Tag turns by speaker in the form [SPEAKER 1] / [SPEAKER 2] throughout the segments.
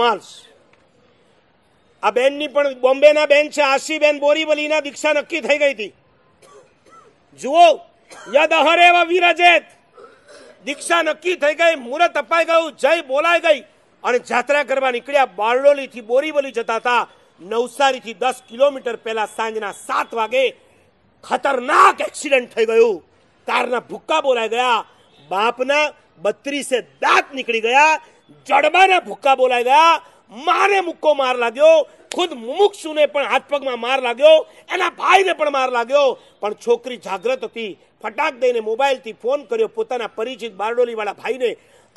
[SPEAKER 1] Marles આ બેન ની પણ બોમ્બે ના બેન છે આસી બેન બોરીબલી ના દીક્ષા નક્કી થઈ ગઈ થી જુઓ યાદ હરે વા વિરજેત દીક્ષા નક્કી થઈ ગઈ મુરત અપાય ગયું જય બોલાય ગઈ અને જાત્રા કરવા નીકળ્યા બારડોલી થી બોરીબલી જતાતા નવસારી થી 10 કિલોમીટર પહેલા સાંજ ના 7 વાગે ખતરનાક એક્સિડન્ટ થઈ ગયું કાર ના ભુક્કા બોલાય ગયા બાપ ના 32 દાત નીકળી ગયા જડબાને ભૂક્કા બોલાવ્યા મારે મુક્કો માર લાગ્યો ખુદ મુમુક્ષુને પણ હાથ પગમાં માર લાગ્યો એના ભાઈને પણ માર લાગ્યો પણ છોકરી જાગ્રત હતી ફટાક દઈને મોબાઈલથી ફોન કર્યો પોતાના પરિચિત બારડોલીવાળા ભાઈને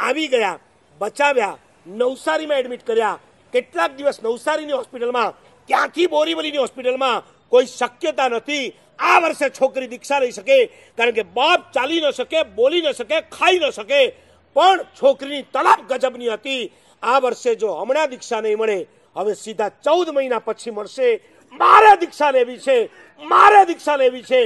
[SPEAKER 1] આવી ગયા બચાવ્યા નવસારીમાં એડમિટ કર્યા કેટલાક દિવસ નવસારીની હોસ્પિટલમાં ક્યાંથી બોરીવલીની હોસ્પિટલમાં કોઈ શક્યતા નથી આ વર્ષે છોકરી દીક્ષા લઈ શકે કારણ કે બાપ ચાલી ન શકે બોલી ન શકે ખાઈ ન શકે પણ છોકરીની તલાક ગજબની હતી આ વર્ષે જો હમણાં દીક્ષા નહીં મળે હવે સીધા ચૌદ મહિના પછી મળશે મારે દીક્ષા લેવી છે મારે દીક્ષા લેવી છે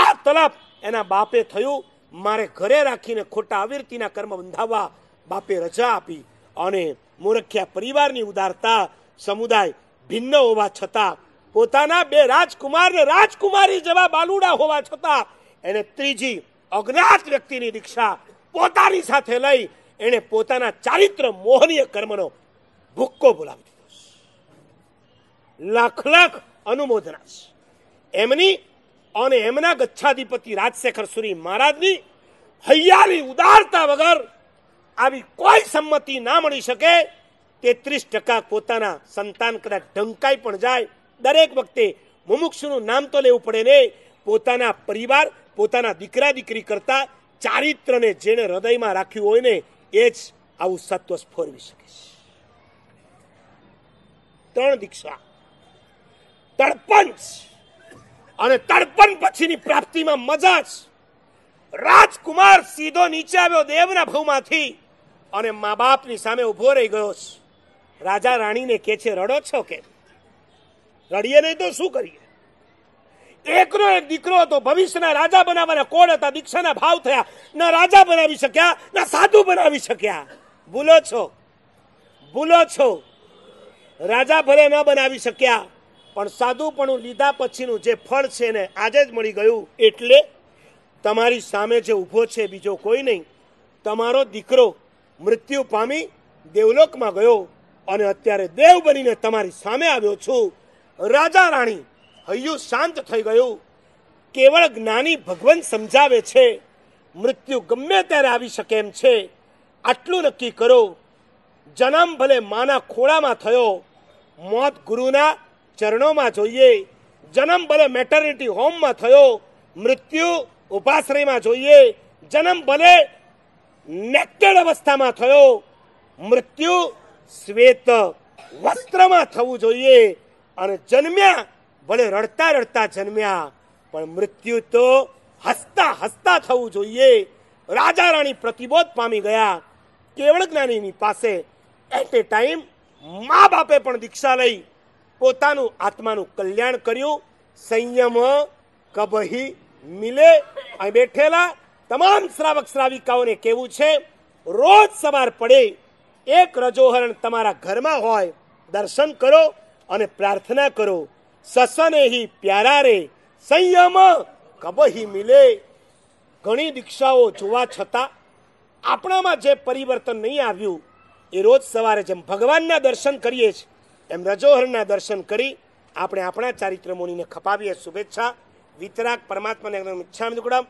[SPEAKER 1] આ તલાપ એના બાપે થયું મારે ઘરે રાખીને ખોટા અવિરતીના કર્મ બંધાવવા બાપે રજા આપી અને મુરખ્યા પરિવારની ઉદારતા સમુદાય ભિન્ન હોવા છતાં પોતાના બે રાજકુમારને રાજકુમારી જેવા બાલુડા હોવા છતાં એને ત્રીજી અજ્ઞાત વ્યક્તિની દીક્ષા પોતાની સાથે લઈ એણે પોતાના ચારિત્ર મોહનીય કર્મનો ભૂક્કો બોલાવી દીધો લાખ લાખ અનુમોદનાશ એમની અને એમના ગચ્છાધિપતિ રાજશેખર સુરી મહારાજની હૈયારી ઉદારતા વગર આવી કોઈ સંમતિ ના મળી શકે તેત્રીસ ટકા પોતાના સંતાન કદાચ ઢંકાઈ પણ જાય દરેક વખતે મુમુક્ષુનું નામ તો લેવું પડે ને પોતાના પરિવાર પોતાના દીકરા દીકરી કરતા ચારિત્રને જેણે હૃદયમાં રાખ્યું હોય ને એ જ આવું સત્વ સ્ફોરવી શકે છે ત્રણ દીક્ષા તડપંચ અને તડપણ પછીની પ્રાપ્તિમાં મજા જ રાજકુમાર સીધો નીચે આવ્યો દેવના ભૂમાંથી અને મા બાપની સામે ઉભો રહી ગયો રાજા રાણીને કે છે રડો છો કે રડીએ નહીં તો શું કરીએ એકનો એક દીકરો હતો ભવિષ્યના રાજા બનાવવાના કોડ હતા દીક્ષાના ભાવ થયા ના રાજા બનાવી શક્યા ના સાધુ બનાવી શક્યા ભૂલો છો ભૂલો છો રાજા ભલે ન બનાવી શક્યા પણ સાધુપણું લીધા પછીનું જે ફળ છે ને આજે જ મળી ગયું એટલે તમારી સામે જે ઊભો છે બીજો કોઈ નહીં તમારો દીકરો મૃત્યુ પામી દેવલોકમાં ગયો અને અત્યારે દેવ બનીને તમારી સામે આવ્યો છું રાજા રાણી હૈયું શાંત થઈ ગયું કેવળ જ્ઞાની ભગવાન સમજાવે છે મૃત્યુ ગમે ત્યારે આવી શકે એમ છે આટલું નક્કી કરો જન્મ ભલે માના ખોળામાં થયો મોત ગુરુના ચરણોમાં જોઈએ જન્મ ભલે મેટરનિટી હોમમાં થયો મૃત્યુ ઉપાશ્રયમાં જોઈએ જન્મ ભલે નેક્ટેડ અવસ્થામાં થયો મૃત્યુ શ્વેત વસ્ત્રમાં થવું જોઈએ અને જન્મ્યા ભલે રડતા રડતા જન્મ્યા પણ મૃત્યુ તો હસતા હસતા થવું જોઈએ રાજા રાણી પ્રતિબોધ પામી ગયા કેવળ જ્ઞાનીની પાસે એટ એ ટાઈમ મા બાપે પણ દીક્ષા લઈ પોતાનું આત્માનું કલ્યાણ કર્યું સંયમ કબહી મિલે અહીં બેઠેલા તમામ શ્રાવક શ્રાવિકાઓને કેવું છે રોજ સવાર પડે એક રજોહરણ તમારા ઘરમાં હોય દર્શન કરો અને પ્રાર્થના કરો સસને હિ પ્યારા રે સંયમ કબહી મિલે ઘણી દીક્ષાઓ જોવા છતાં આપણામાં જે પરિવર્તન નહીં આવ્યું એ રોજ સવારે જેમ ભગવાનના દર્શન કરીએ છીએ એમ રજોહરના દર્શન કરી આપણે આપણા ચારિત્રમોનીને ખપાવીએ શુભેચ્છા વિતરાક પરમાત્માને ઈચ્છામ દુકડમ